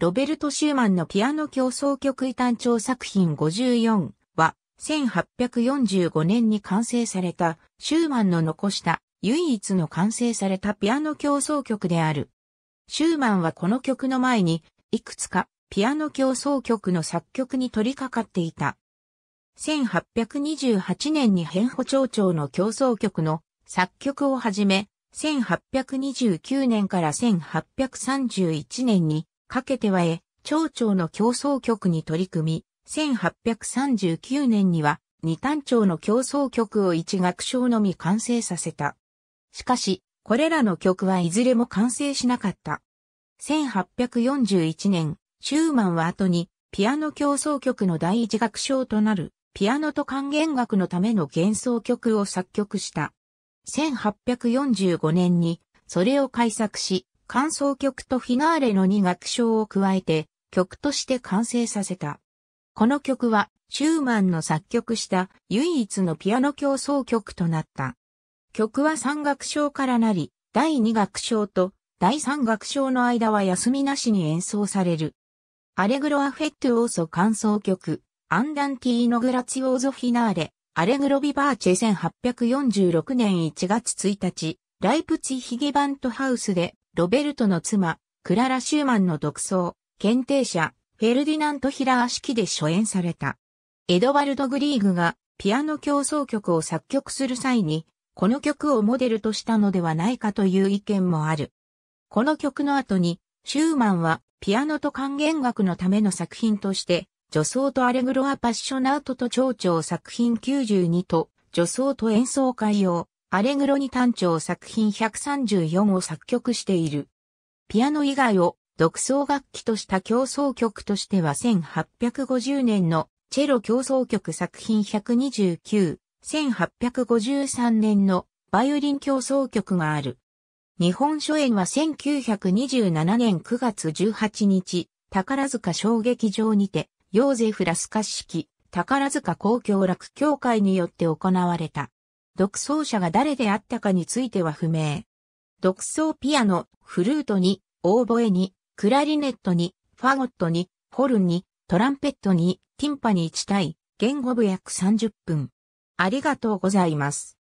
ロベルト・シューマンのピアノ競争曲異端調作品54は、1845年に完成された、シューマンの残した唯一の完成されたピアノ競争曲である。シューマンはこの曲の前に、いくつかピアノ競争曲の作曲に取り掛かっていた。1828年に変歩町長の競争曲の作曲をはじめ、1829年から1831年にかけてはえ、町長の競争局に取り組み、1839年には二単調の競争局を一学章のみ完成させた。しかし、これらの曲はいずれも完成しなかった。1841年、シューマンは後に、ピアノ競争曲の第一楽章となる、ピアノと還元楽のための幻想曲を作曲した。1845年に、それを改作し、感想曲とフィナーレの2楽章を加えて曲として完成させた。この曲はシューマンの作曲した唯一のピアノ競争曲となった。曲は3楽章からなり、第2楽章と第3楽章の間は休みなしに演奏される。アレグロアフェットオーソ感想曲、アンダンティーノグラツィオーゾフィナーレ、アレグロビバーチェ1846年1月1日、ライプツィヒゲバントハウスでロベルトの妻、クララ・シューマンの独創、検定者、フェルディナント・ヒラー式で初演された。エドワルド・グリーグがピアノ競争曲を作曲する際に、この曲をモデルとしたのではないかという意見もある。この曲の後に、シューマンはピアノと管弦楽のための作品として、女装とアレグロアパッショナートと蝶々作品92と、女装と演奏会用、アレグロに単調作品134を作曲している。ピアノ以外を独奏楽器とした競争曲としては1850年のチェロ競争曲作品129、1853年のバイオリン競争曲がある。日本書演は1927年9月18日、宝塚小劇場にて、ヨーゼフ・ラスカ式、宝塚公共楽協会によって行われた。独奏者が誰であったかについては不明。独奏ピアノ、フルートに、オーボエに、クラリネットに、ファゴットに、ホルンに、トランペットに、ティンパに1対、言語部約30分。ありがとうございます。